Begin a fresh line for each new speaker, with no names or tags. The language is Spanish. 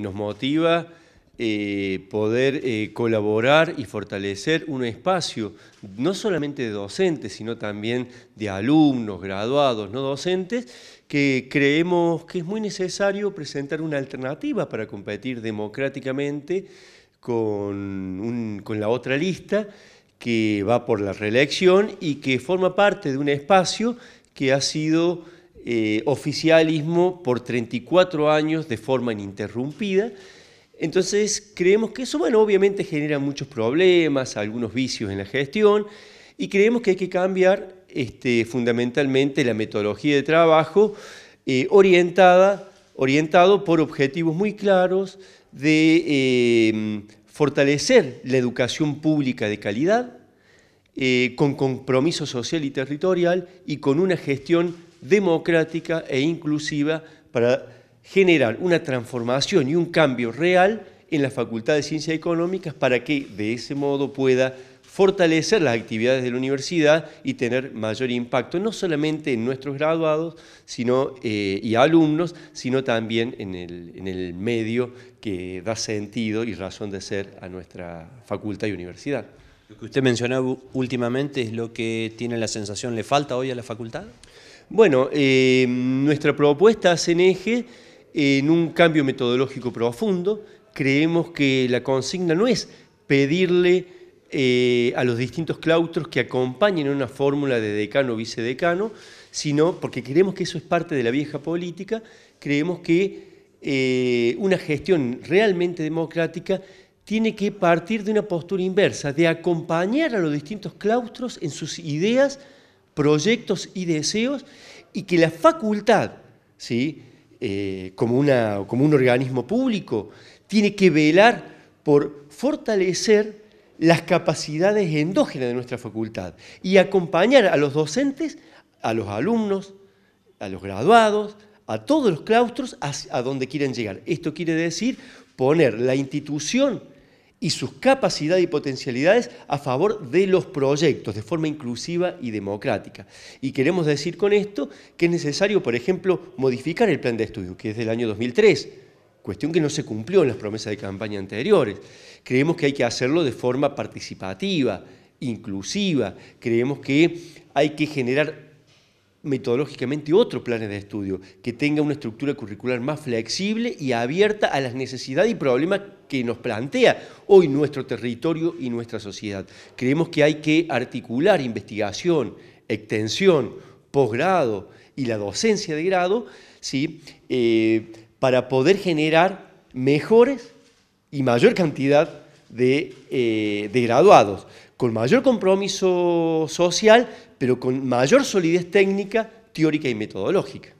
Nos motiva eh, poder eh, colaborar y fortalecer un espacio no solamente de docentes, sino también de alumnos, graduados, no docentes, que creemos que es muy necesario presentar una alternativa para competir democráticamente con la otra lista que va por la reelección y que forma parte de un espacio que ha sido eh, oficialismo por 34 años de forma ininterrumpida. Entonces creemos que eso, bueno, obviamente genera muchos problemas, algunos vicios en la gestión, y creemos que hay que cambiar este, fundamentalmente la metodología de trabajo eh, orientada, orientado por objetivos muy claros de eh, fortalecer la educación pública de calidad, con compromiso social y territorial y con una gestión democrática e inclusiva para generar una transformación y un cambio real en la Facultad de Ciencias Económicas para que de ese modo pueda fortalecer las actividades de la universidad y tener mayor impacto, no solamente en nuestros graduados sino, eh, y alumnos, sino también en el, en el medio que da sentido y razón de ser a nuestra facultad y universidad. Lo que usted mencionaba últimamente es lo que tiene la sensación, ¿le falta hoy a la facultad? Bueno, eh, nuestra propuesta hace en un cambio metodológico profundo, creemos que la consigna no es pedirle eh, a los distintos claustros que acompañen una fórmula de decano o vicedecano, sino porque creemos que eso es parte de la vieja política, creemos que eh, una gestión realmente democrática tiene que partir de una postura inversa, de acompañar a los distintos claustros en sus ideas, proyectos y deseos y que la facultad, ¿sí? Eh, como, como un organismo público, tiene que velar por fortalecer las capacidades endógenas de nuestra facultad y acompañar a los docentes, a los alumnos, a los graduados, a todos los claustros a, a donde quieran llegar. Esto quiere decir poner la institución y sus capacidades y potencialidades a favor de los proyectos de forma inclusiva y democrática. Y queremos decir con esto que es necesario, por ejemplo, modificar el plan de estudio, que es del año 2003, cuestión que no se cumplió en las promesas de campaña anteriores. Creemos que hay que hacerlo de forma participativa, inclusiva, creemos que hay que generar metodológicamente otros planes de estudio que tenga una estructura curricular más flexible y abierta a las necesidades y problemas que nos plantea hoy nuestro territorio y nuestra sociedad. Creemos que hay que articular investigación, extensión, posgrado y la docencia de grado ¿sí? Eh, para poder generar mejores y mayor cantidad eh, de, graduados, con mayor compromiso social, pero con mayor solidez técnica, teórica y metodológica.